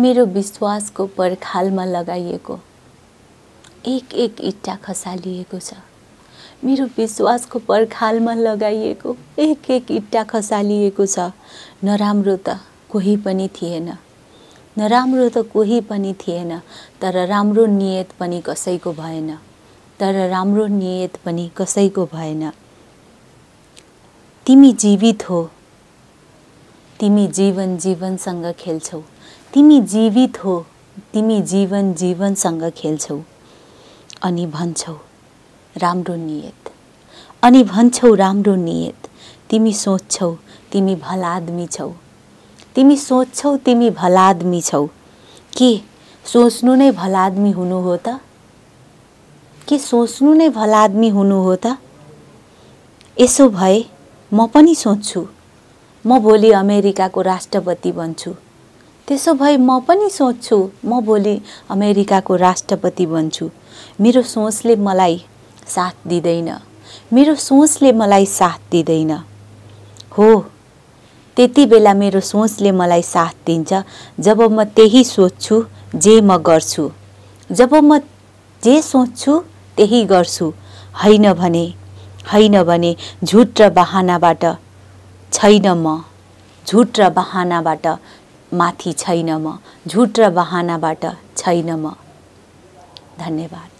मेरो विश्वासको पर्खालमा लगाइएको एक एक इट्टा खसालिएको छ मेरो विश्वासको पर्खालमा लगाइएको एक एक इट्टा खसालिएको छ नराम्रो त कोही पनि थिएन नराम्रो त कोही पनि थिएन तर राम्रो नियत पनि कसैको भएन तर राम्रो नियत पनि कसैको भएन तिमी जीवित हो तिमी जीवन जीवनसँग खेल्छौ तिमी जीवित हो तिमी जीवन जीवनसँग खेल्छौ अनि भन्छौ राम्रो नियत अनि भन्छौ राम्रो नियत तिमी सोच्छौ तिमी भलादमी छौ तिमी सोच्छौ तिमी भलादमी छौ के सोच्नु नै भलादमी हुनु हो त के सोच्नु नै भलादमी हुनु हो त यसो भए म पनि सोच्छु म भोलि अमेरिकाको राष्ट्रपति बन्छु त्यसो भए म पनि सोच्छु म भोलि अमेरिकाको राष्ट्रपति बन्छु मेरो सोचले मलाई साथ दिँदैन मेरो सोचले मलाई साथ दिँदैन हो त्यति बेला मेरो सोचले मलाई साथ दिन्छ जब म त्यही सोच्छु जे म गर्छु जब म जे सोच्छु त्यही गर्छु होइन भने होइन भने झुट र बहानाबाट छैन म झुट र बहानाबाट माथि छैन म झुट र बहानाबाट छैन म धन्यवाद